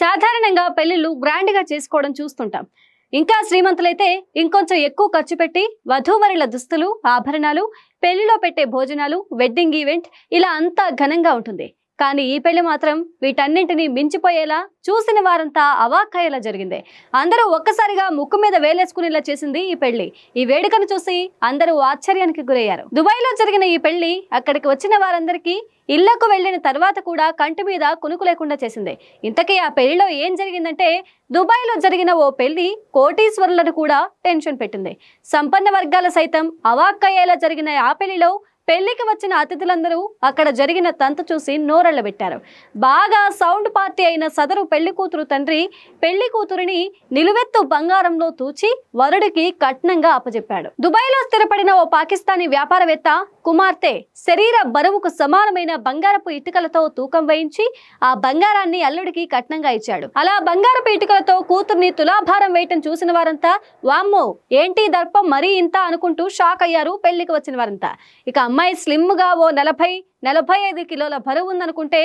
సాధారణంగా పెళ్లిళ్ళు గ్రాండ్గా చేసుకోవడం చూస్తుంటాం ఇంకా శ్రీమంతులైతే ఇంకొంచెం ఎక్కువ ఖర్చు పెట్టి వధూవరుల దుస్తులు ఆభరణాలు పెళ్లిలో పెట్టే భోజనాలు వెడ్డింగ్ ఈవెంట్ ఇలా అంతా ఘనంగా ఉంటుంది కానీ ఈ పెళ్లి మాత్రం వీటన్నింటినీ మించిపోయేలా చూసిన వారంతా అవాక్కయ్యేలా జరిగింది అందరూ ఒక్కసారిగా ముక్కు మీద వేలేసుకునేలా చేసింది ఈ పెళ్లి ఈ వేడుకను చూసి అందరూ ఆశ్చర్యానికి గురయ్యారు దుబాయ్లో జరిగిన ఈ పెళ్లి అక్కడికి వచ్చిన వారందరికీ ఇళ్లకు వెళ్లిన తర్వాత కూడా కంటి మీద కునుకు లేకుండా చేసింది ఇంతకీ ఆ పెళ్లిలో ఏం జరిగిందంటే దుబాయ్లో జరిగిన ఓ పెళ్లి కోటీశ్వరులను కూడా టెన్షన్ పెట్టింది సంపన్న వర్గాల సైతం అవాక్కయ్యేలా జరిగిన ఆ పెళ్లిలో పెళ్లికి వచ్చిన అతిథులందరూ అక్కడ జరిగిన తంతు చూసి నోరెళ్ళబెట్టారు బాగా సౌండ్ పార్టీ అయిన సదరు కూతురు తండ్రి పెళ్లి కూతురిని నిలువెత్తు బంగారంలో తూచి వరుడికి కట్నంగా అప్పజెప్పాడు దుబాయ్లో స్థిరపడిన ఓ పాకిస్తానీ వ్యాపారవేత్త కుమార్తె శరీర బరువుకు సమానమైన బంగారపు ఇటుకలతో తూకం వేయించి ఆ బంగారాన్ని అల్లుడికి కట్నంగా ఇచ్చాడు అలా బంగారపు ఇటుకలతో కూతుర్ని తులాభారం వేయటం చూసిన వారంతా వామ్మో ఏంటి దర్పం మరీ ఇంత అనుకుంటూ షాక్ అయ్యారు పెళ్లికి వచ్చిన వారంతా ఇక అమ్మాయి స్లిమ్ గా ఓ నలభై నలభై ఐదు కిలోల బరువు ఉందనుకుంటే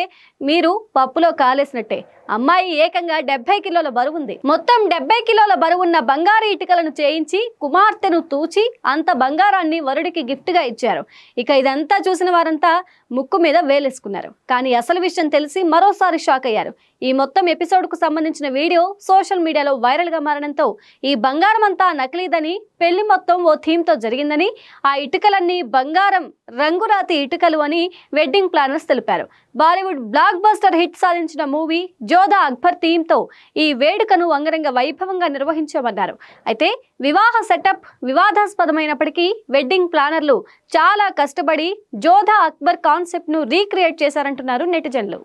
మీరు పప్పులో కాలేసినట్టే అమ్మాయి ఏకంగా డెబ్బై కిలోల బరువు ఉంది మొత్తం డెబ్బై కిలోల బరువు ఉన్న బంగారు ఇటుకలను చేయించి కుమార్తెను తూచి అంత బంగారాన్ని వరుడికి గిఫ్ట్గా ఇచ్చారు ఇక ఇదంతా చూసిన వారంతా ముక్కు మీద వేలేసుకున్నారు కానీ అసలు విషయం తెలిసి మరోసారి షాక్ అయ్యారు ఈ మొత్తం ఎపిసోడ్కు సంబంధించిన వీడియో సోషల్ మీడియాలో వైరల్గా మారడంతో ఈ బంగారం అంతా నకిలీదని పెళ్లి మొత్తం ఓ థీమ్తో జరిగిందని ఆ ఇటుకలన్నీ బంగారం రంగురాతి ఇటుకలు అని వెడ్డింగ్ ప్లానర్స్ తెలిపారు బాలీవుడ్ బ్లాక్ బస్టర్ హిట్ సాధించిన మూవీ జోధా అక్బర్ థీమ్తో ఈ వేడుకను అంగరంగ వైభవంగా నిర్వహించామన్నారు అయితే వివాహ సెటప్ వివాదాస్పదమైనప్పటికీ వెడ్డింగ్ ప్లానర్లు చాలా కష్టపడి జోధా అక్బర్ కాన్సెప్ట్ను రీక్రియేట్ చేశారంటున్నారు నెటిజన్లు